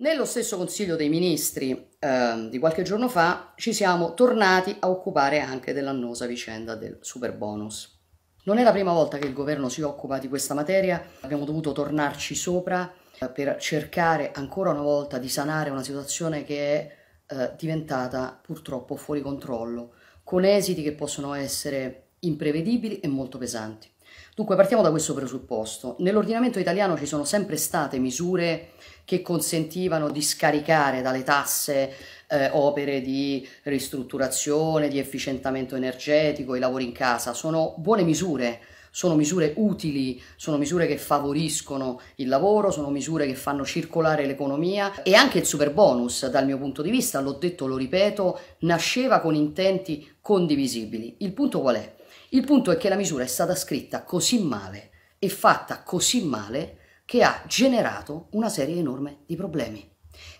Nello stesso Consiglio dei Ministri eh, di qualche giorno fa ci siamo tornati a occupare anche dell'annosa vicenda del super bonus. Non è la prima volta che il governo si occupa di questa materia, abbiamo dovuto tornarci sopra eh, per cercare ancora una volta di sanare una situazione che è eh, diventata purtroppo fuori controllo, con esiti che possono essere imprevedibili e molto pesanti. Dunque partiamo da questo presupposto. Nell'ordinamento italiano ci sono sempre state misure che consentivano di scaricare dalle tasse eh, opere di ristrutturazione, di efficientamento energetico, i lavori in casa. Sono buone misure, sono misure utili, sono misure che favoriscono il lavoro, sono misure che fanno circolare l'economia e anche il super bonus dal mio punto di vista, l'ho detto, lo ripeto, nasceva con intenti condivisibili. Il punto qual è? Il punto è che la misura è stata scritta così male e fatta così male che ha generato una serie enorme di problemi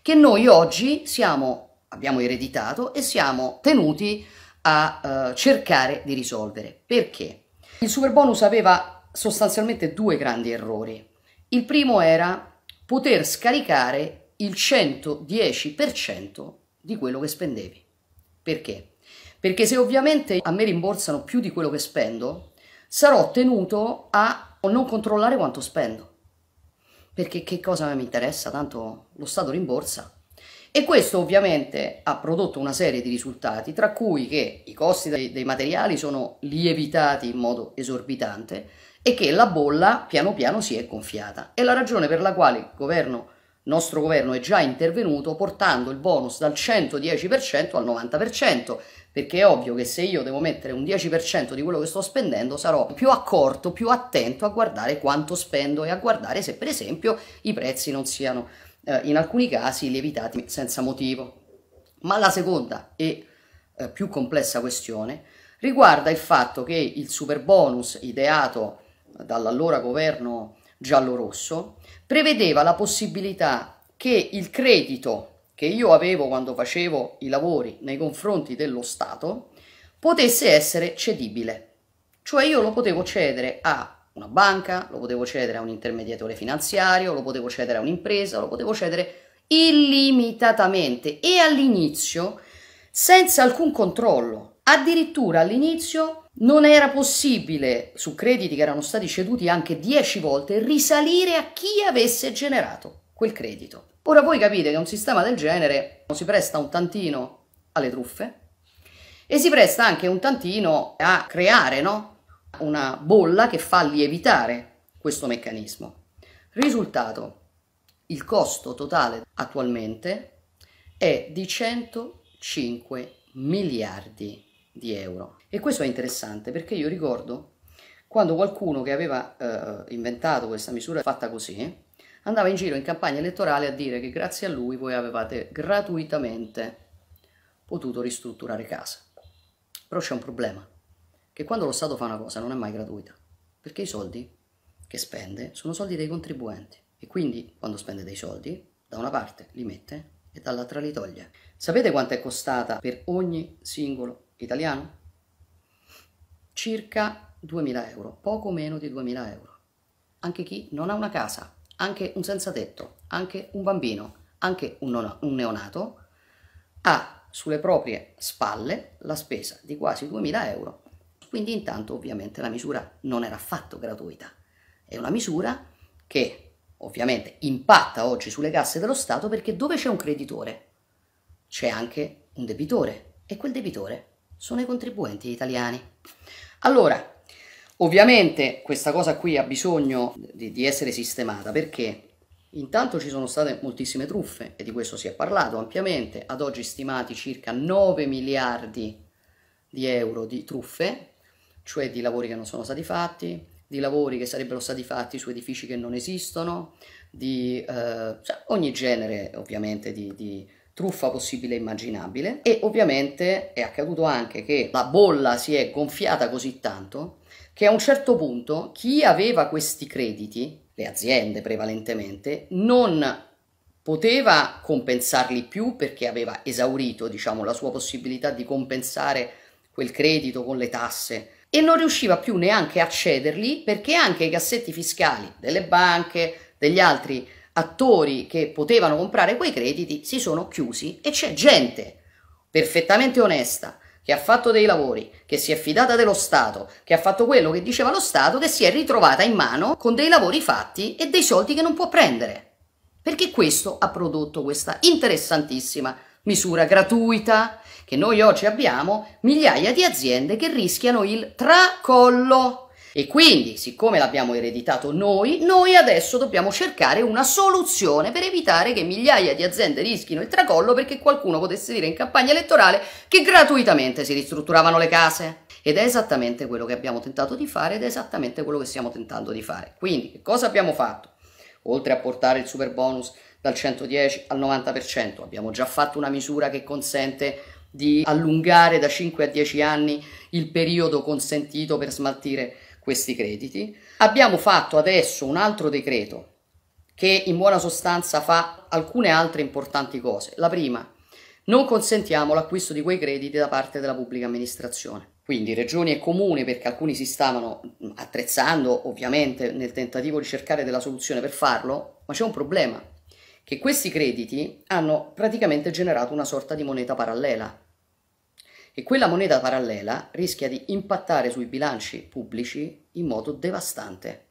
che noi oggi siamo, abbiamo ereditato e siamo tenuti a eh, cercare di risolvere. Perché? Il superbonus aveva sostanzialmente due grandi errori. Il primo era poter scaricare il 110% di quello che spendevi. Perché? Perché se ovviamente a me rimborsano più di quello che spendo, sarò tenuto a non controllare quanto spendo. Perché che cosa mi interessa? Tanto lo Stato rimborsa. E questo ovviamente ha prodotto una serie di risultati, tra cui che i costi dei, dei, materiali sono lievitati in modo esorbitante e che la bolla piano piano si è gonfiata. È la ragione per la quale il governo il nostro governo è già intervenuto portando il bonus dal 110% al 90%, perché è ovvio che se io devo mettere un 10% di quello che sto spendendo sarò più accorto, più attento a guardare quanto spendo e a guardare se per esempio i prezzi non siano eh, in alcuni casi lievitati senza motivo. Ma la seconda e eh, più complessa questione riguarda il fatto che il super bonus ideato eh, dall'allora governo giallo-rosso prevedeva la possibilità che il credito che io avevo quando facevo i lavori nei confronti dello Stato potesse essere cedibile. Cioè io lo potevo cedere a una banca, lo potevo cedere a un intermediatore finanziario, lo potevo cedere a un'impresa, lo potevo cedere illimitatamente e all'inizio senza alcun controllo. Addirittura all'inizio non era possibile, su crediti che erano stati ceduti anche 10 volte, risalire a chi avesse generato quel credito. Ora voi capite che un sistema del genere si presta un tantino alle truffe e si presta anche un tantino a creare no? una bolla che fa lievitare questo meccanismo. Risultato, il costo totale attualmente è di 105 miliardi di euro. E questo è interessante perché io ricordo quando qualcuno che aveva eh, inventato questa misura fatta così andava in giro in campagna elettorale a dire che grazie a lui voi avevate gratuitamente potuto ristrutturare casa. Però c'è un problema, che quando lo Stato fa una cosa non è mai gratuita, perché i soldi che spende sono soldi dei contribuenti e quindi quando spende dei soldi da una parte li mette e dall'altra li toglie. Sapete quanto è costata per ogni singolo italiano, circa 2.000 euro, poco meno di 2.000 euro. Anche chi non ha una casa, anche un senza tetto, anche un bambino, anche un, non, un neonato, ha sulle proprie spalle la spesa di quasi 2.000 euro. Quindi intanto ovviamente la misura non era affatto gratuita. È una misura che ovviamente impatta oggi sulle casse dello Stato perché dove c'è un creditore c'è anche un debitore e quel debitore sono i contribuenti italiani. Allora, ovviamente questa cosa qui ha bisogno di, di essere sistemata perché Intanto ci sono state moltissime truffe e di questo si è parlato ampiamente, ad oggi stimati circa 9 miliardi di euro di truffe, cioè di lavori che non sono stati fatti, di lavori che sarebbero stati fatti su edifici che non esistono, di eh, cioè, ogni genere ovviamente di, di truffa possibile e immaginabile e ovviamente è accaduto anche che la bolla si è gonfiata così tanto che a un certo punto chi aveva questi crediti, le aziende prevalentemente, non poteva compensarli più perché aveva esaurito diciamo, la sua possibilità di compensare quel credito con le tasse e non riusciva più neanche a cederli perché anche i cassetti fiscali delle banche, degli altri attori che potevano comprare quei crediti si sono chiusi e c'è gente perfettamente onesta che ha fatto dei lavori, che si è fidata dello Stato, che ha fatto quello che diceva lo Stato, che si è ritrovata in mano con dei lavori fatti e dei soldi che non può prendere. Perché questo ha prodotto questa interessantissima misura gratuita che noi oggi abbiamo migliaia di aziende che rischiano il tracollo. E quindi, siccome l'abbiamo ereditato noi, noi adesso dobbiamo cercare una soluzione per evitare che migliaia di aziende rischino il tracollo perché qualcuno potesse dire in campagna elettorale che gratuitamente si ristrutturavano le case. Ed è esattamente quello che abbiamo tentato di fare ed è esattamente quello che stiamo tentando di fare. Quindi, che cosa abbiamo fatto? Oltre a portare il super bonus dal 110 al 90%, abbiamo già fatto una misura che consente di allungare da 5 a 10 anni il periodo consentito per smaltire questi crediti. Abbiamo fatto adesso un altro decreto che in buona sostanza fa alcune altre importanti cose. La prima, non consentiamo l'acquisto di quei crediti da parte della pubblica amministrazione. Quindi regioni e comuni, perché alcuni si stavano attrezzando ovviamente nel tentativo di cercare della soluzione per farlo, ma c'è un problema, che questi crediti hanno praticamente generato una sorta di moneta parallela e quella moneta parallela rischia di impattare sui bilanci pubblici in modo devastante.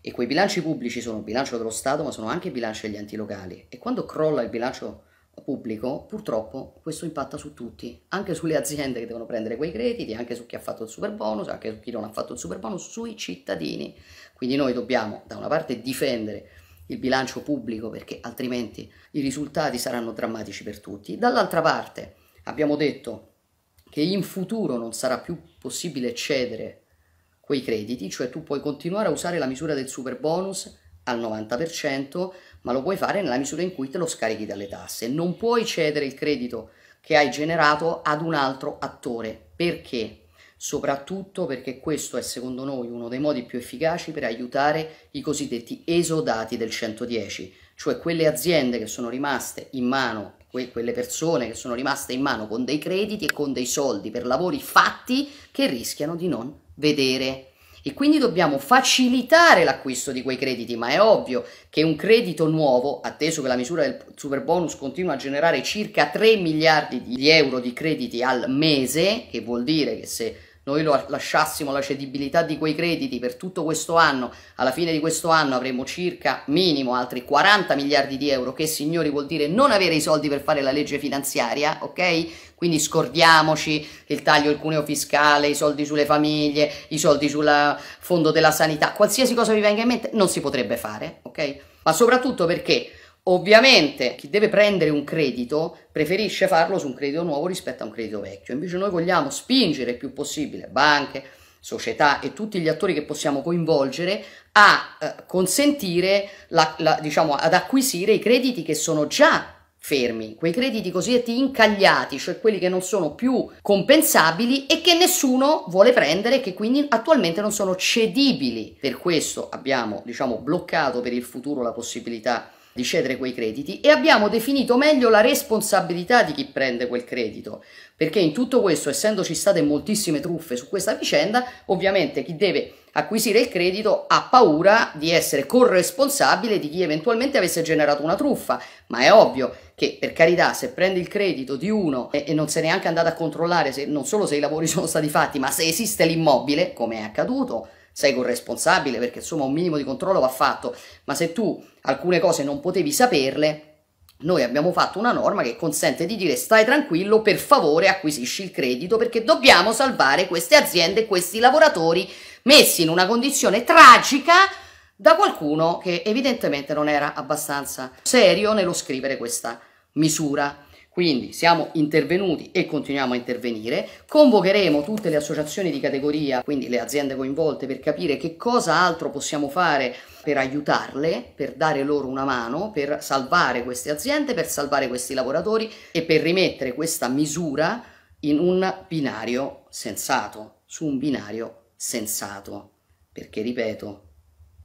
E quei bilanci pubblici sono il bilancio dello Stato, ma sono anche il bilancio degli enti locali. E quando crolla il bilancio pubblico, purtroppo questo impatta su tutti, anche sulle aziende che devono prendere quei crediti, anche su chi ha fatto il super bonus, anche su chi non ha fatto il super bonus, sui cittadini. Quindi noi dobbiamo da una parte difendere il bilancio pubblico perché altrimenti i risultati saranno drammatici per tutti, dall'altra parte abbiamo detto che in futuro non sarà più possibile cedere quei crediti, cioè tu puoi continuare a usare la misura del super bonus al 90%, ma lo puoi fare nella misura in cui te lo scarichi dalle tasse. Non puoi cedere il credito che hai generato ad un altro attore. Perché? Soprattutto perché questo è secondo noi uno dei modi più efficaci per aiutare i cosiddetti esodati del 110, cioè quelle aziende che sono rimaste in mano que quelle persone che sono rimaste in mano con dei crediti e con dei soldi per lavori fatti che rischiano di non vedere. E quindi dobbiamo facilitare l'acquisto di quei crediti, ma è ovvio che un credito nuovo, atteso che la misura del super bonus continua a generare circa 3 miliardi di euro di crediti al mese, che vuol dire che se noi lo lasciassimo la cedibilità di quei crediti per tutto questo anno, alla fine di questo anno avremo circa minimo altri 40 miliardi di euro, che signori vuol dire non avere i soldi per fare la legge finanziaria, ok? Quindi scordiamoci il taglio del cuneo fiscale, i soldi sulle famiglie, i soldi sul fondo della sanità, qualsiasi cosa vi venga in mente non si potrebbe fare, ok? Ma soprattutto perché Ovviamente chi deve prendere un credito preferisce farlo su un credito nuovo rispetto a un credito vecchio, invece noi vogliamo spingere il più possibile banche, società e tutti gli attori che possiamo coinvolgere a eh, consentire, la, la, diciamo, ad acquisire i crediti che sono già fermi, quei crediti cosiddetti incagliati, cioè quelli che non sono più compensabili e che nessuno vuole prendere e che quindi attualmente non sono cedibili. Per questo abbiamo, diciamo, bloccato per il futuro la possibilità di cedere quei crediti e abbiamo definito meglio la responsabilità di chi prende quel credito, perché in tutto questo, essendoci state moltissime truffe su questa vicenda, ovviamente chi deve acquisire il credito ha paura di essere corresponsabile di chi eventualmente avesse generato una truffa, ma è ovvio che per carità se prendi il credito di uno e, e non sei neanche andato a controllare se, non solo se i lavori sono stati fatti, ma se esiste l'immobile, come è accaduto, sei corresponsabile perché insomma un minimo di controllo va fatto, ma se tu alcune cose non potevi saperle, noi abbiamo fatto una norma che consente di dire stai tranquillo, per favore acquisisci il credito perché dobbiamo salvare queste aziende, questi lavoratori messi in una condizione tragica da qualcuno che evidentemente non era abbastanza serio nello scrivere questa misura. Quindi siamo intervenuti e continuiamo a intervenire, convocheremo tutte le associazioni di categoria, quindi le aziende coinvolte, per capire che cosa altro possiamo fare per aiutarle, per dare loro una mano, per salvare queste aziende, per salvare questi lavoratori e per rimettere questa misura in un binario sensato, su un binario sensato. Perché, ripeto,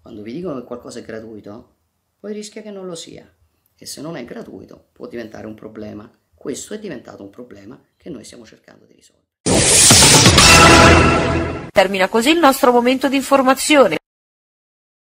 quando vi dicono che qualcosa è gratuito, poi rischia che non lo sia e se non è gratuito può diventare un problema. Questo è diventato un problema che noi stiamo cercando di risolvere. Termina così il nostro momento di informazione.